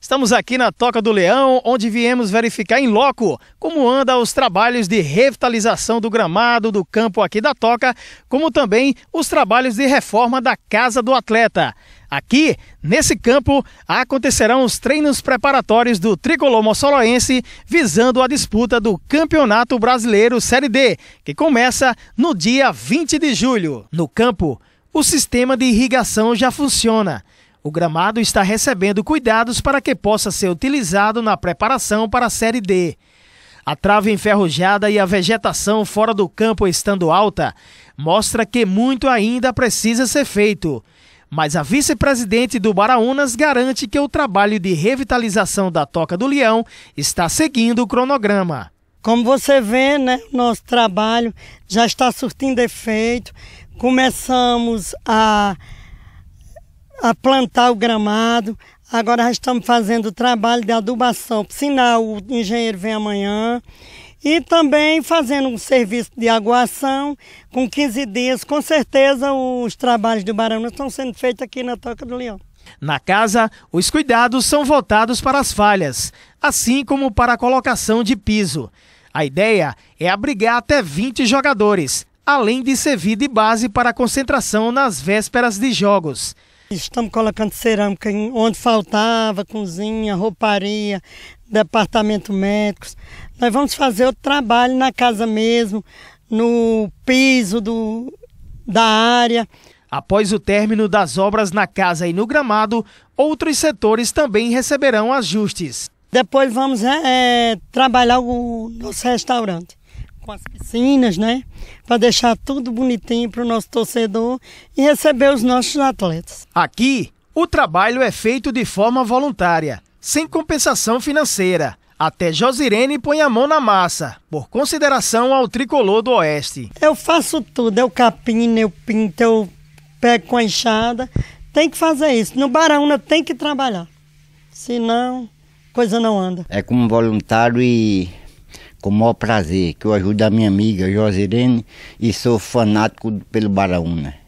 Estamos aqui na Toca do Leão, onde viemos verificar em loco como anda os trabalhos de revitalização do gramado do campo aqui da Toca, como também os trabalhos de reforma da Casa do Atleta. Aqui, nesse campo, acontecerão os treinos preparatórios do tricolor mossoroense visando a disputa do Campeonato Brasileiro Série D, que começa no dia 20 de julho. No campo, o sistema de irrigação já funciona o gramado está recebendo cuidados para que possa ser utilizado na preparação para a Série D. A trave enferrujada e a vegetação fora do campo estando alta mostra que muito ainda precisa ser feito. Mas a vice-presidente do Baraunas garante que o trabalho de revitalização da Toca do Leão está seguindo o cronograma. Como você vê, né, nosso trabalho já está surtindo efeito. Começamos a a plantar o gramado. Agora já estamos fazendo o trabalho de adubação. Por sinal, o engenheiro vem amanhã. E também fazendo um serviço de aguação com 15 dias. Com certeza os trabalhos do Barão estão sendo feitos aqui na Toca do Leão. Na casa, os cuidados são voltados para as falhas, assim como para a colocação de piso. A ideia é abrigar até 20 jogadores, além de servir de base para a concentração nas vésperas de jogos. Estamos colocando cerâmica onde faltava, cozinha, rouparia, departamento médicos. Nós vamos fazer o trabalho na casa mesmo, no piso do, da área. Após o término das obras na casa e no gramado, outros setores também receberão ajustes. Depois vamos é, é trabalhar o nosso restaurante com as piscinas, né? Para deixar tudo bonitinho para o nosso torcedor e receber os nossos atletas. Aqui, o trabalho é feito de forma voluntária, sem compensação financeira. Até Josirene põe a mão na massa, por consideração ao tricolor do Oeste. Eu faço tudo, eu capino, eu pinto, eu pego com a enxada. Tem que fazer isso. No Baraúna tem que trabalhar. Senão, coisa não anda. É como voluntário e com o maior prazer, que eu ajudo a minha amiga Josirene e sou fanático pelo Baraúna.